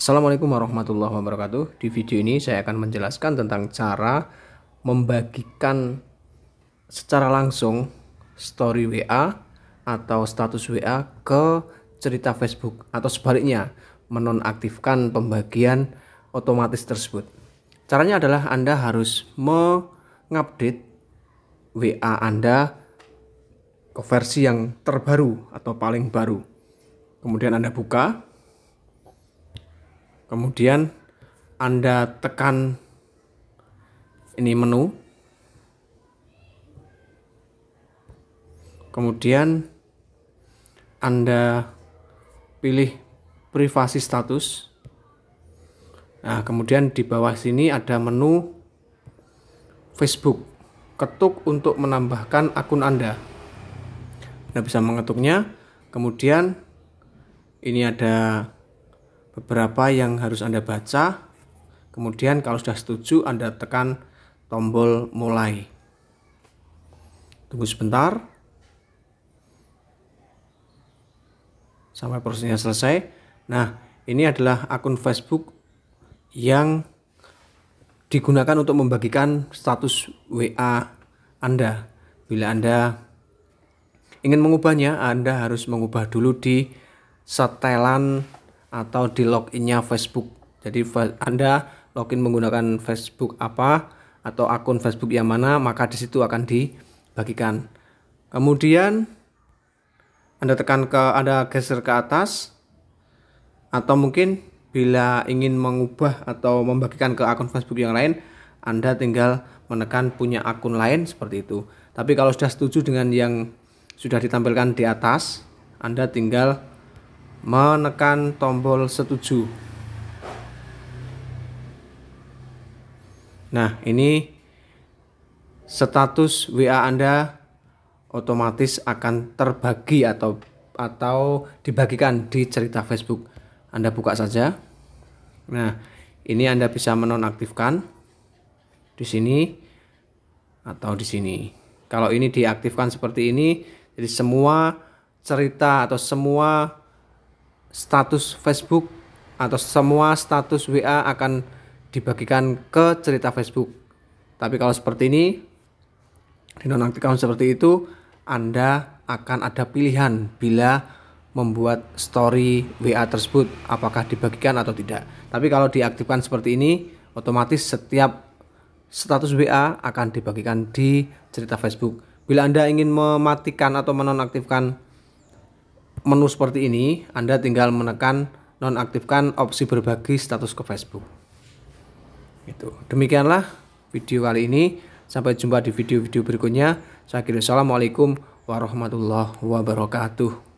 Assalamualaikum warahmatullahi wabarakatuh. Di video ini saya akan menjelaskan tentang cara membagikan secara langsung story WA atau status WA ke cerita Facebook atau sebaliknya menonaktifkan pembagian otomatis tersebut. Caranya adalah Anda harus mengupdate WA Anda ke versi yang terbaru atau paling baru. Kemudian Anda buka Kemudian Anda tekan ini menu. Kemudian Anda pilih privasi status. Nah, kemudian di bawah sini ada menu Facebook. Ketuk untuk menambahkan akun Anda. Anda bisa mengetuknya. Kemudian ini ada beberapa yang harus Anda baca. Kemudian kalau sudah setuju Anda tekan tombol mulai. Tunggu sebentar. Sampai prosesnya selesai. Nah, ini adalah akun Facebook yang digunakan untuk membagikan status WA Anda. Bila Anda ingin mengubahnya, Anda harus mengubah dulu di setelan atau di loginnya Facebook. Jadi Anda login menggunakan Facebook apa atau akun Facebook yang mana, maka di situ akan dibagikan. Kemudian Anda tekan ke Anda geser ke atas atau mungkin bila ingin mengubah atau membagikan ke akun Facebook yang lain, Anda tinggal menekan punya akun lain seperti itu. Tapi kalau sudah setuju dengan yang sudah ditampilkan di atas, Anda tinggal menekan tombol setuju. Nah, ini status WA Anda otomatis akan terbagi atau atau dibagikan di cerita Facebook. Anda buka saja. Nah, ini Anda bisa menonaktifkan di sini atau di sini. Kalau ini diaktifkan seperti ini, jadi semua cerita atau semua status Facebook atau semua status WA akan dibagikan ke cerita Facebook. Tapi kalau seperti ini dinonaktifkan seperti itu, Anda akan ada pilihan bila membuat story WA tersebut apakah dibagikan atau tidak. Tapi kalau diaktifkan seperti ini, otomatis setiap status WA akan dibagikan di cerita Facebook. Bila Anda ingin mematikan atau menonaktifkan menu seperti ini, Anda tinggal menekan nonaktifkan opsi berbagi status ke Facebook. Itu. Demikianlah video kali ini. Sampai jumpa di video-video berikutnya. Saya kira Assalamualaikum warahmatullahi wabarakatuh.